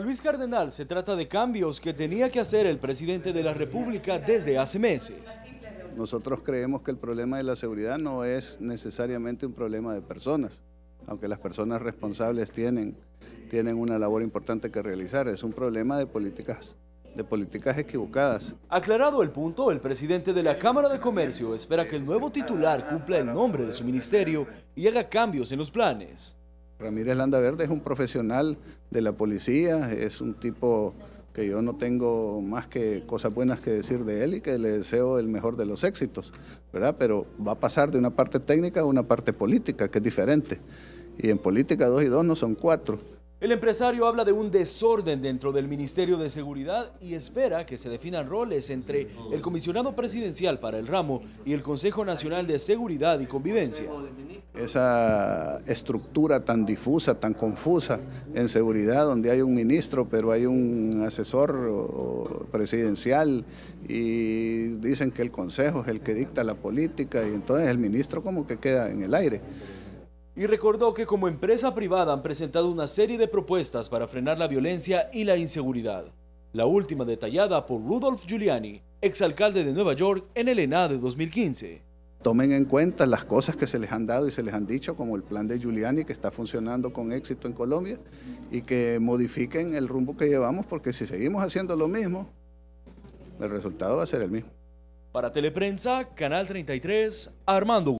Luis Cardenal se trata de cambios que tenía que hacer el presidente de la República desde hace meses. Nosotros creemos que el problema de la seguridad no es necesariamente un problema de personas, aunque las personas responsables tienen, tienen una labor importante que realizar, es un problema de políticas de políticas equivocadas. Aclarado el punto, el presidente de la Cámara de Comercio espera que el nuevo titular cumpla el nombre de su ministerio y haga cambios en los planes. Ramírez Landaverde es un profesional de la policía, es un tipo que yo no tengo más que cosas buenas que decir de él y que le deseo el mejor de los éxitos, ¿verdad? Pero va a pasar de una parte técnica a una parte política, que es diferente. Y en política dos y dos no son cuatro. El empresario habla de un desorden dentro del Ministerio de Seguridad y espera que se definan roles entre el comisionado presidencial para el ramo y el Consejo Nacional de Seguridad y Convivencia esa estructura tan difusa, tan confusa en seguridad, donde hay un ministro, pero hay un asesor presidencial y dicen que el Consejo es el que dicta la política y entonces el ministro como que queda en el aire. Y recordó que como empresa privada han presentado una serie de propuestas para frenar la violencia y la inseguridad. La última detallada por Rudolf Giuliani, exalcalde de Nueva York en el ENA de 2015 tomen en cuenta las cosas que se les han dado y se les han dicho, como el plan de Giuliani, que está funcionando con éxito en Colombia, y que modifiquen el rumbo que llevamos, porque si seguimos haciendo lo mismo, el resultado va a ser el mismo. Para Teleprensa, Canal 33, Armando.